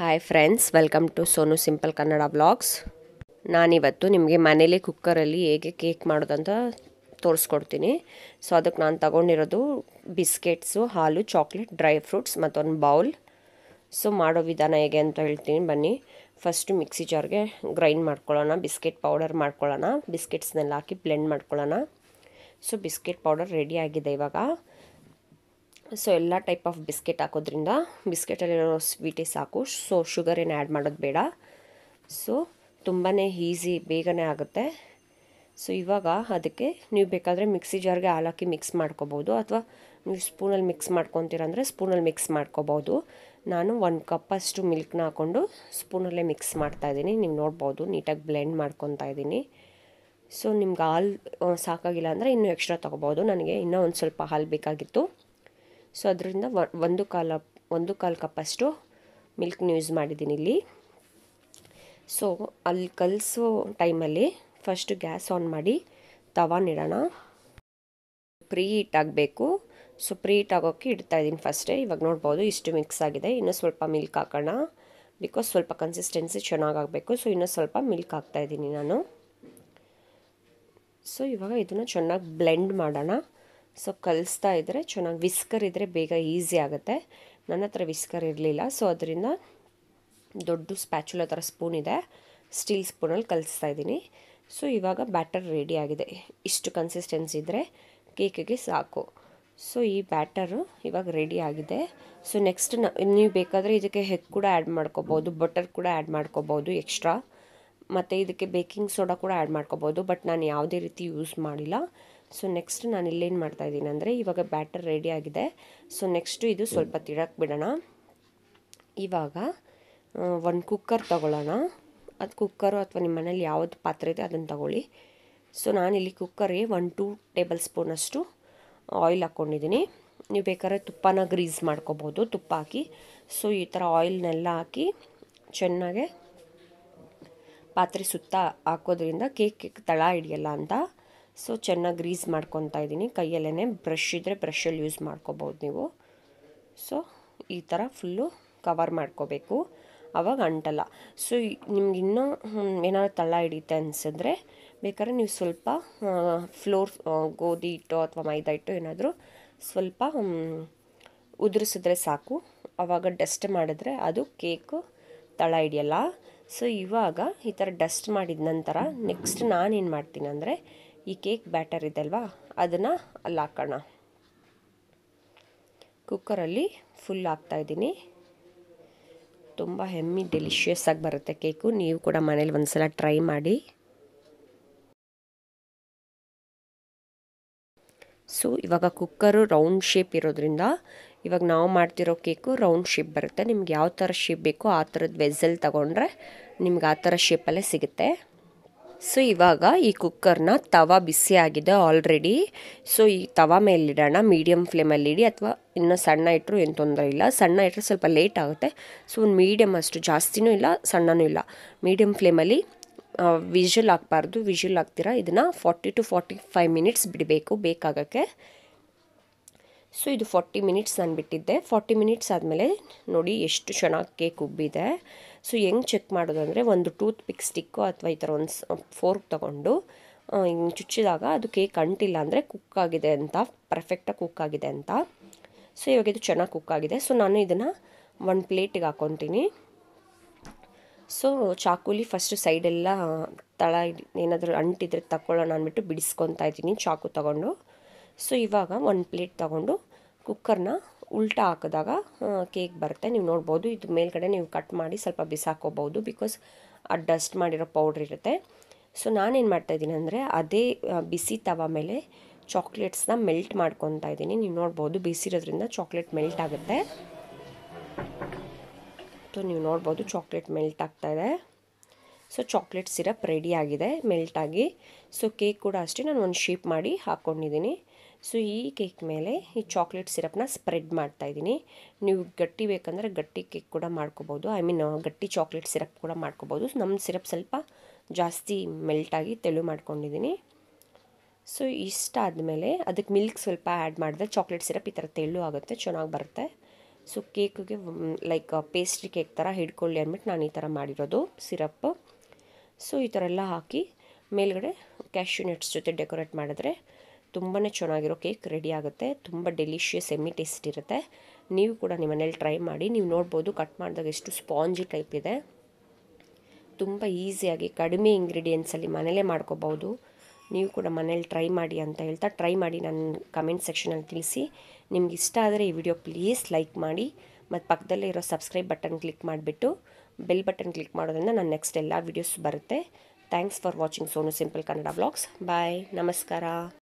hi friends welcome to Sonu simple Kannada blogs ನಾನಿವತ್ತು ನಿಮಗೆ ಮನೇಲಿ ಕುಕ್ಕರಲ್ಲಿ ಹೇಗೆ ಕೇಕ್ ಮಾಡೋದಂತ ತೋರಿಸ್ಕೊಡ್ತೀನಿ ಸೊ ಅದಕ್ಕೆ ನಾನು ತಗೊಂಡಿರೋದು ಬಿಸ್ಕೆಟ್ಸು ಹಾಲು ಚಾಕ್ಲೇಟ್ ಡ್ರೈ ಫ್ರೂಟ್ಸ್ ಮತ್ತೊಂದು ಬೌಲ್ ಸೊ ಮಾಡೋ ವಿಧಾನ ಹೇಗೆ ಅಂತ ಹೇಳ್ತೀನಿ ಬನ್ನಿ ಫಸ್ಟು ಮಿಕ್ಸಿ ಜಾರ್ಗೆ ಗ್ರೈಂಡ್ ಮಾಡ್ಕೊಳ್ಳೋಣ ಬಿಸ್ಕೆಟ್ ಪೌಡರ್ ಮಾಡ್ಕೊಳ್ಳೋಣ ಬಿಸ್ಕೆಟ್ಸ್ನೆಲ್ಲ ಹಾಕಿ ಬ್ಲೆಂಡ್ ಮಾಡ್ಕೊಳ್ಳೋಣ ಸೊ ಬಿಸ್ಕೆಟ್ ಪೌಡರ್ ರೆಡಿ ಆಗಿದೆ ಇವಾಗ ಸೊ ಎಲ್ಲ ಟೈಪ್ ಆಫ್ ಬಿಸ್ಕೆಟ್ ಹಾಕೋದ್ರಿಂದ ಬಿಸ್ಕೆಟಲ್ಲಿರೋ ಸ್ವೀಟೇ ಸಾಕು ಸೊ ಶುಗರ್ ಏನು ಆ್ಯಡ್ ಮಾಡೋದು ಬೇಡ ಸೊ ತುಂಬಾ ಈಸಿ ಬೇಗನೆ ಆಗುತ್ತೆ ಸೊ ಇವಾಗ ಅದಕ್ಕೆ ನೀವು ಬೇಕಾದರೆ ಮಿಕ್ಸಿ ಜಾರ್ಗೆ ಹಾಲಾಕಿ ಮಿಕ್ಸ್ ಮಾಡ್ಕೋಬೋದು ಅಥವಾ ನೀವು ಸ್ಪೂನಲ್ಲಿ ಮಿಕ್ಸ್ ಮಾಡ್ಕೊತೀರಂದರೆ ಸ್ಪೂನಲ್ಲಿ ಮಿಕ್ಸ್ ಮಾಡ್ಕೋಬೋದು ನಾನು ಒಂದು ಕಪ್ಪಷ್ಟು ಮಿಲ್ಕ್ನ ಹಾಕ್ಕೊಂಡು ಸ್ಪೂನಲ್ಲೇ ಮಿಕ್ಸ್ ಮಾಡ್ತಾಯಿದ್ದೀನಿ ನೀವು ನೋಡ್ಬೋದು ನೀಟಾಗಿ ಬ್ಲೆಂಡ್ ಮಾಡ್ಕೊತಾ ಇದ್ದೀನಿ ಸೊ ನಿಮ್ಗೆ ಹಾಲು ಸಾಕಾಗಿಲ್ಲ ಅಂದರೆ ಇನ್ನೂ ಎಕ್ಸ್ಟ್ರಾ ತೊಗೋಬೋದು ನನಗೆ ಇನ್ನೂ ಒಂದು ಸ್ವಲ್ಪ ಹಾಲು ಬೇಕಾಗಿತ್ತು ಸೊ ಅದರಿಂದ ಒಂದು ಕಾಲ ಒಂದು ಕಾಲು ಕಪ್ಪಷ್ಟು ಮಿಲ್ಕ್ನ ಯೂಸ್ ಮಾಡಿದ್ದೀನಿ ಇಲ್ಲಿ ಸೊ ಅಲ್ಲಿ ಕಲಿಸೋ ಟೈಮಲ್ಲಿ ಫಸ್ಟ್ ಗ್ಯಾಸ್ ಆನ್ ಮಾಡಿ ತವಾನಿಡೋಣ ಪ್ರೀ ಹೀಟ್ ಆಗಬೇಕು ಸೊ ಪ್ರೀ ಹೀಟ್ ಆಗೋಕ್ಕೆ ಇದ್ದೀನಿ ಫಸ್ಟೇ ಇವಾಗ ನೋಡ್ಬೋದು ಇಷ್ಟು ಮಿಕ್ಸ್ ಆಗಿದೆ ಇನ್ನೂ ಸ್ವಲ್ಪ ಮಿಲ್ಕ್ ಹಾಕೋಣ ಬಿಕಾಸ್ ಸ್ವಲ್ಪ ಕನ್ಸಿಸ್ಟೆನ್ಸಿ ಚೆನ್ನಾಗಾಗಬೇಕು ಸೊ ಇನ್ನೂ ಸ್ವಲ್ಪ ಮಿಲ್ಕ್ ಹಾಕ್ತಾಯಿದ್ದೀನಿ ನಾನು ಸೊ ಇವಾಗ ಇದನ್ನು ಚೆನ್ನಾಗಿ ಬ್ಲೆಂಡ್ ಮಾಡೋಣ ಸೊ ಕಲಿಸ್ತಾ ಇದ್ದರೆ ಚೆನ್ನಾಗಿ ವಿಸ್ಕರ್ ಇದ್ದರೆ ಬೇಗ ಈಸಿ ಆಗುತ್ತೆ ನನ್ನ ಹತ್ರ ವಿಸ್ಕರ್ ಇರಲಿಲ್ಲ ಸೊ ಅದರಿಂದ ದೊಡ್ಡ ಸ್ಪ್ಯಾಚುಲ ಥರ ಸ್ಪೂನ್ ಇದೆ ಸ್ಟೀಲ್ ಸ್ಪೂನಲ್ಲಿ ಕಲಿಸ್ತಾ ಇದ್ದೀನಿ ಸೊ ಇವಾಗ ಬ್ಯಾಟರ್ ರೆಡಿ ಆಗಿದೆ ಇಷ್ಟು ಕನ್ಸಿಸ್ಟೆನ್ಸ್ ಇದ್ದರೆ ಕೇಕಿಗೆ ಸಾಕು ಸೊ ಈ ಬ್ಯಾಟರು ಇವಾಗ ರೆಡಿ ಆಗಿದೆ ಸೊ ನೆಕ್ಸ್ಟ್ ನೀವು ಬೇಕಾದರೆ ಇದಕ್ಕೆ ಹೆಗ್ ಕೂಡ ಆ್ಯಡ್ ಮಾಡ್ಕೋಬೋದು ಬಟರ್ ಕೂಡ ಆ್ಯಡ್ ಮಾಡ್ಕೋಬೋದು ಎಕ್ಸ್ಟ್ರಾ ಮತ್ತು ಇದಕ್ಕೆ ಬೇಕಿಂಗ್ ಸೋಡಾ ಕೂಡ ಆ್ಯಡ್ ಮಾಡ್ಕೋಬೋದು ಬಟ್ ನಾನು ಯಾವುದೇ ರೀತಿ ಯೂಸ್ ಮಾಡಿಲ್ಲ ಸೊ ನೆಕ್ಸ್ಟ್ ನಾನು ಇಲ್ಲೇನು ಮಾಡ್ತಾಯಿದ್ದೀನಿ ಅಂದರೆ ಇವಾಗ ಬ್ಯಾಟರ್ ರೆಡಿ ಆಗಿದೆ ಸೊ ನೆಕ್ಸ್ಟು ಇದು ಸ್ವಲ್ಪ ತಿಳಕ್ಕೆ ಬಿಡೋಣ ಇವಾಗ ಒಂದು ಕುಕ್ಕರ್ ತಗೊಳ್ಳೋಣ ಅದು ಕುಕ್ಕರು ಅಥವಾ ನಿಮ್ಮ ಮನೇಲಿ ಯಾವುದು ಪಾತ್ರೆ ಇದೆ ಅದನ್ನು ತಗೊಳ್ಳಿ ಸೊ ನಾನಿಲ್ಲಿ ಕುಕ್ಕರ್ಗೆ ಒನ್ ಟೂ ಟೇಬಲ್ ಸ್ಪೂನಷ್ಟು ಆಯಿಲ್ ಹಾಕ್ಕೊಂಡಿದ್ದೀನಿ ನೀವು ಬೇಕಾದ್ರೆ ತುಪ್ಪನ ಗ್ರೀಸ್ ಮಾಡ್ಕೋಬೋದು ತುಪ್ಪ ಹಾಕಿ ಸೊ ಈ ಥರ ಆಯಿಲ್ನೆಲ್ಲ ಹಾಕಿ ಚೆನ್ನಾಗೆ ಪಾತ್ರೆ ಸುತ್ತ ಹಾಕೋದ್ರಿಂದ ಕೇಕ್ ತಳ ಹಿಡಿಯಲ್ಲ ಅಂತ ಸೊ ಚೆನ್ನಾಗಿ ಗ್ರೀಸ್ ಮಾಡ್ಕೊತಾ ಇದ್ದೀನಿ ಕೈಯಲ್ಲೇ ಬ್ರಷ್ ಇದ್ದರೆ ಬ್ರಷಲ್ಲಿ ಯೂಸ್ ಮಾಡ್ಕೋಬೋದು ನೀವು ಸೊ ಈ ಥರ ಫುಲ್ಲು ಕವರ್ ಮಾಡ್ಕೋಬೇಕು ಆವಾಗ ಅಂಟಲ್ಲ ಸೊ ನಿಮ್ಗೆ ಇನ್ನೂ ಏನಾದ್ರು ತಳ ಹಿಡಿಯುತ್ತೆ ಅನಿಸಿದ್ರೆ ಬೇಕಾದ್ರೆ ನೀವು ಸ್ವಲ್ಪ ಫ್ಲೋರ್ ಗೋಧಿ ಹಿಟ್ಟು ಅಥವಾ ಮೈದಾ ಹಿಟ್ಟು ಏನಾದರೂ ಸ್ವಲ್ಪ ಉದುರಿಸಿದ್ರೆ ಸಾಕು ಆವಾಗ ಡಸ್ಟ್ ಮಾಡಿದ್ರೆ ಅದು ಕೇಕು ತಳ ಹಿಡಿಯಲ್ಲ ಸೊ ಇವಾಗ ಈ ಥರ ಡಸ್ಟ್ ಮಾಡಿದ ನಂತರ ನೆಕ್ಸ್ಟ್ ನಾನೇನು ಮಾಡ್ತೀನಿ ಅಂದರೆ ಈ ಕೇಕ್ ಬ್ಯಾಟರ್ ಇದೆಲ್ವಾ ಅದನ್ನು ಅಲ್ಲಿ ಹಾಕೋಣ ಕುಕ್ಕರಲ್ಲಿ ಫುಲ್ ಹಾಕ್ತಾಯಿದ್ದೀನಿ ತುಂಬ ಹೆಮ್ಮಿ ಡೆಲಿಷಿಯಸ್ಸಾಗಿ ಆಗಿ ಬರುತ್ತೆ ಕೇಕು ನೀವು ಕೂಡ ಮನೇಲಿ ಒಂದ್ಸಲ ಟ್ರೈ ಮಾಡಿ ಸೊ ಇವಾಗ ಕುಕ್ಕರು ರೌಂಡ್ ಶೇಪ್ ಇರೋದ್ರಿಂದ ಇವಾಗ ನಾವು ಮಾಡ್ತಿರೋ ಕೇಕು ರೌಂಡ್ ಶೇಪ್ ಬರುತ್ತೆ ನಿಮ್ಗೆ ಯಾವ ಥರ ಶೇಪ್ ಬೇಕೋ ಆ ಥರದ ವೆಸಲ್ ತಗೊಂಡ್ರೆ ನಿಮ್ಗೆ ಆ ಥರ ಶೇಪಲ್ಲೇ ಸಿಗುತ್ತೆ ಸೊ ಇವಾಗ ಈ ಕುಕ್ಕರ್ನ ತವಾ ಬಿಸಿ ಆಗಿದೆ ಆಲ್ರೆಡಿ ಸೊ ಈ ತವಾ ಮೇಲಿಡೋಣ ಮೀಡಿಯಮ್ ಫ್ಲೇಮಲ್ಲಿ ಇಡಿ ಅಥವಾ ಇನ್ನೂ ಸಣ್ಣ ಇಟ್ಟರು ಏನು ತೊಂದರೆ ಇಲ್ಲ ಸಣ್ಣ ಇಟ್ಟರೆ ಸ್ವಲ್ಪ ಲೇಟ್ ಆಗುತ್ತೆ ಸೊ ಒಂದು ಮೀಡಿಯಮ್ ಅಷ್ಟು ಜಾಸ್ತಿನೂ ಇಲ್ಲ ಸಣ್ಣನೂ ಇಲ್ಲ ಮೀಡಿಯಮ್ ಫ್ಲೇಮಲ್ಲಿ ವಿಷಲ್ ಹಾಕ್ಬಾರ್ದು ವಿಜುವಲ್ ಹಾಕ್ತೀರಾ ಇದನ್ನು forty to forty five minutes ಬಿಡಬೇಕು ಬೇಕಾಗಕ್ಕೆ ಸೊ ಇದು ಫಾರ್ಟಿ ಮಿನಿಟ್ಸ್ ನಾನು ಬಿಟ್ಟಿದ್ದೆ ಫಾರ್ಟಿ ಮಿನಿಟ್ಸ್ ಆದಮೇಲೆ ನೋಡಿ ಎಷ್ಟು ಚೆನ್ನಾಗಿ ಕೇಕ್ ಉಬ್ಬಿದೆ ಸೊ ಹೆಂಗೆ ಚೆಕ್ ಮಾಡೋದು ಅಂದರೆ ಒಂದು ಟೂತ್ ಪಿಕ್ ಸ್ಟಿಕ್ಕು ಅಥವಾ ಈ ಥರ ಒಂದು ಫೋರ್ಕ್ ತೊಗೊಂಡು ಹಿಂಗೆ ಚುಚ್ಚಿದಾಗ ಅದು ಕೇಕ್ ಅಂಟಿಲ್ಲ ಅಂದರೆ ಕುಕ್ ಆಗಿದೆ ಅಂತ ಪರ್ಫೆಕ್ಟಾಗಿ ಕುಕ್ ಆಗಿದೆ ಅಂತ ಸೊ ಇವಾಗ ಇದು ಚೆನ್ನಾಗಿ ಕುಕ್ ಆಗಿದೆ ಸೊ ನಾನು ಇದನ್ನು ಒಂದು ಪ್ಲೇಟಿಗೆ ಹಾಕೊತೀನಿ ಸೊ ಚಾಕುಲಿ ಫಸ್ಟ್ ಸೈಡೆಲ್ಲ ತಳ ಏನಾದರೂ ಅಂಟಿದ್ರೆ ತಗೊಳ್ಳೋಣ ಅಂದ್ಬಿಟ್ಟು ಬಿಡಿಸ್ಕೊತಾ ಇದ್ದೀನಿ ಚಾಕು ತಗೊಂಡು ಸೊ ಇವಾಗ ಒಂದು ಪ್ಲೇಟ್ ತಗೊಂಡು ಕುಕ್ಕರ್ನ ಉಲ್ಟಾ ಹಾಕಿದಾಗ ಕೇಕ್ ಬರುತ್ತೆ ನೀವು ನೋಡ್ಬೋದು ಇದು ಮೇಲ್ಗಡೆ ನೀವು ಕಟ್ ಮಾಡಿ ಸ್ವಲ್ಪ ಬಿಸಾಕೋಬೋದು ಬಿಕಾಸ್ ಅದು ಡಸ್ಟ್ ಮಾಡಿರೋ ಪೌಡ್ರ್ ಇರುತ್ತೆ ಸೊ ನಾನೇನು ಮಾಡ್ತಾಯಿದ್ದೀನಿ ಅಂದರೆ ಅದೇ ಬಿಸಿ ತವ ಮೇಲೆ ಚಾಕ್ಲೇಟ್ಸ್ನ ಮೆಲ್ಟ್ ಮಾಡ್ಕೊತಾ ಇದ್ದೀನಿ ನೀವು ನೋಡ್ಬೋದು ಬಿಸಿರೋದ್ರಿಂದ ಚಾಕ್ಲೇಟ್ ಮೆಲ್ಟ್ ಆಗುತ್ತೆ ಸೊ ನೀವು ನೋಡ್ಬೋದು ಚಾಕ್ಲೇಟ್ ಮೆಲ್ಟ್ ಇದೆ ಸೊ ಚಾಕ್ಲೇಟ್ ಸಿರಪ್ ರೆಡಿ ಆಗಿದೆ ಮೆಲ್ಟಾಗಿ ಸೊ ಕೇಕ್ ಕೂಡ ಅಷ್ಟೇ ನಾನು ಒಂದು ಶೇಪ್ ಮಾಡಿ ಹಾಕ್ಕೊಂಡಿದ್ದೀನಿ ಸೊ ಈ ಕೇಕ್ ಮೇಲೆ ಈ ಚಾಕ್ಲೇಟ್ ಸಿರಪ್ನ ಸ್ಪ್ರೆಡ್ ಮಾಡ್ತಾಯಿದ್ದೀನಿ ನೀವು ಗಟ್ಟಿ ಬೇಕಂದರೆ ಗಟ್ಟಿ ಕೇಕ್ ಕೂಡ ಮಾಡ್ಕೋಬೋದು ಐ ಮೀನ್ ಗಟ್ಟಿ ಚಾಕ್ಲೇಟ್ ಸಿರಪ್ ಕೂಡ ಮಾಡ್ಕೋಬೋದು ನಮ್ಮ ಸಿರಪ್ ಸ್ವಲ್ಪ ಜಾಸ್ತಿ ಮೆಲ್ಟಾಗಿ ತೆಳು ಮಾಡ್ಕೊಂಡಿದ್ದೀನಿ ಸೊ ಇಷ್ಟ ಆದಮೇಲೆ ಅದಕ್ಕೆ ಮಿಲ್ಕ್ ಸ್ವಲ್ಪ ಆ್ಯಡ್ ಮಾಡಿದ್ರೆ ಚಾಕ್ಲೇಟ್ ಸಿರಪ್ ಈ ಥರ ತೆಳ್ಳು ಆಗುತ್ತೆ ಚೆನ್ನಾಗಿ ಬರುತ್ತೆ ಸೊ ಕೇಕ್ಗೆ ಲೈಕ್ ಪೇಸ್ಟ್ರಿ ಕೇಕ್ ಥರ ಹಿಡ್ಕೊಳ್ಳಿ ಅಂದ್ಬಿಟ್ಟು ನಾನು ಈ ಥರ ಮಾಡಿರೋದು ಸಿರಪ್ ಸೊ ಈ ಥರ ಎಲ್ಲ ಹಾಕಿ ಮೇಲ್ಗಡೆ ಕ್ಯಾಶ್ಯೂ ನಟ್ಸ್ ಜೊತೆ ಡೆಕೋರೇಟ್ ಮಾಡಿದ್ರೆ ತುಂಬಾ ಚೆನ್ನಾಗಿರೋ ಕೇಕ್ ರೆಡಿ ಆಗುತ್ತೆ ತುಂಬ ಡೆಲಿಷಿಯಸ್ ಎಮ್ಮಿ ಟೇಸ್ಟ್ ಇರುತ್ತೆ ನೀವು ಕೂಡ ನಿಮ್ಮ ಮನೇಲಿ ಟ್ರೈ ಮಾಡಿ ನೀವು ನೋಡ್ಬೋದು ಕಟ್ ಮಾಡಿದಾಗ ಎಷ್ಟು ಸ್ಪಾಂಜಿ ಟೈಪ್ ಇದೆ ತುಂಬ ಈಸಿಯಾಗಿ ಕಡಿಮೆ ಇಂಗ್ರೀಡಿಯೆಂಟ್ಸಲ್ಲಿ ಮನೇಲೇ ಮಾಡ್ಕೋಬೋದು ನೀವು ಕೂಡ ಮನೇಲಿ ಟ್ರೈ ಮಾಡಿ ಅಂತ ಹೇಳ್ತಾ ಟ್ರೈ ಮಾಡಿ ನನ್ನ ಕಮೆಂಟ್ ಸೆಕ್ಷನಲ್ಲಿ ತಿಳಿಸಿ ನಿಮ್ಗೆ ಇಷ್ಟ ಆದರೆ ಈ ವಿಡಿಯೋ ಪ್ಲೀಸ್ ಲೈಕ್ ಮಾಡಿ ಮತ್ತು ಪಕ್ಕದಲ್ಲೇ ಇರೋ ಸಬ್ಸ್ಕ್ರೈಬ್ ಬಟನ್ ಕ್ಲಿಕ್ ಮಾಡಿಬಿಟ್ಟು ಬೆಲ್ ಬಟನ್ ಕ್ಲಿಕ್ ಮಾಡೋದ್ರಿಂದ ನನ್ನ ನೆಕ್ಸ್ಟ್ ಎಲ್ಲ ವೀಡಿಯೋಸ್ ಬರುತ್ತೆ thanks for watching Sonu simple Kannada blogs bye ನಮಸ್ಕಾರ